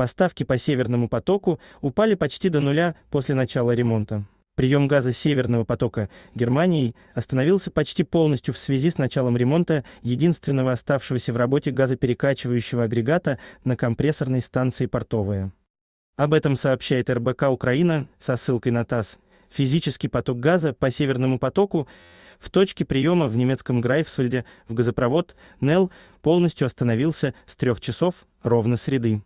Поставки по Северному потоку упали почти до нуля после начала ремонта. Прием газа Северного потока Германией остановился почти полностью в связи с началом ремонта единственного оставшегося в работе газоперекачивающего агрегата на компрессорной станции Портовая. Об этом сообщает РБК Украина со ссылкой на ТАСС. Физический поток газа по Северному потоку в точке приема в немецком Грайфсвальде в газопровод НЕЛ полностью остановился с трех часов ровно среды.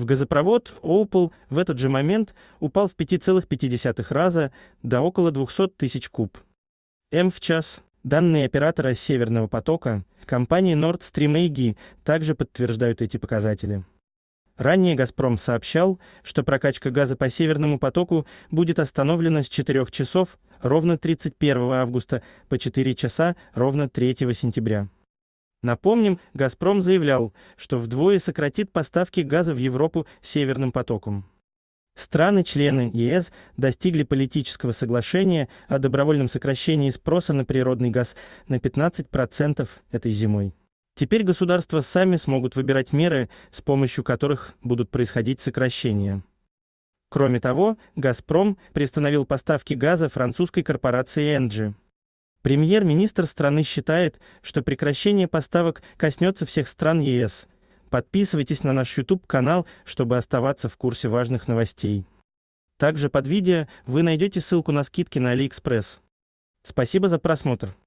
В газопровод Opel в этот же момент упал в 5,5 раза до около 200 тысяч куб. М в час. Данные оператора «Северного потока» компании Nord Stream AG также подтверждают эти показатели. Ранее «Газпром» сообщал, что прокачка газа по «Северному потоку» будет остановлена с 4 часов ровно 31 августа по 4 часа ровно 3 сентября. Напомним, «Газпром» заявлял, что вдвое сократит поставки газа в Европу «Северным потоком». Страны-члены ЕС достигли политического соглашения о добровольном сокращении спроса на природный газ на 15% этой зимой. Теперь государства сами смогут выбирать меры, с помощью которых будут происходить сокращения. Кроме того, «Газпром» приостановил поставки газа французской корпорации Engie. Премьер-министр страны считает, что прекращение поставок коснется всех стран ЕС. Подписывайтесь на наш YouTube-канал, чтобы оставаться в курсе важных новостей. Также под видео вы найдете ссылку на скидки на AliExpress. Спасибо за просмотр.